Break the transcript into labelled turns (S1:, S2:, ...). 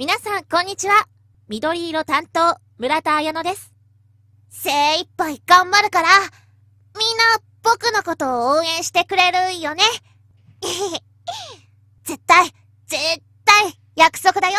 S1: 皆さん、こんにちは。緑色担当、村田彩乃です。精一杯頑張るから、みんな僕のことを応援してくれるよね。絶対、絶対、約束だよ。